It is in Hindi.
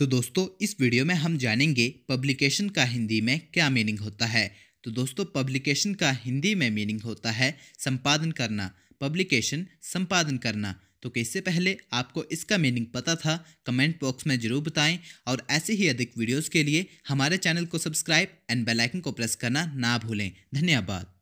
तो दोस्तों इस वीडियो में हम जानेंगे पब्लिकेशन का हिंदी में क्या मीनिंग होता है तो दोस्तों पब्लिकेशन का हिंदी में मीनिंग होता है संपादन करना पब्लिकेशन संपादन करना तो इससे पहले आपको इसका मीनिंग पता था कमेंट बॉक्स में ज़रूर बताएं और ऐसे ही अधिक वीडियोस के लिए हमारे चैनल को सब्सक्राइब एंड बेलाइकन को प्रेस करना ना भूलें धन्यवाद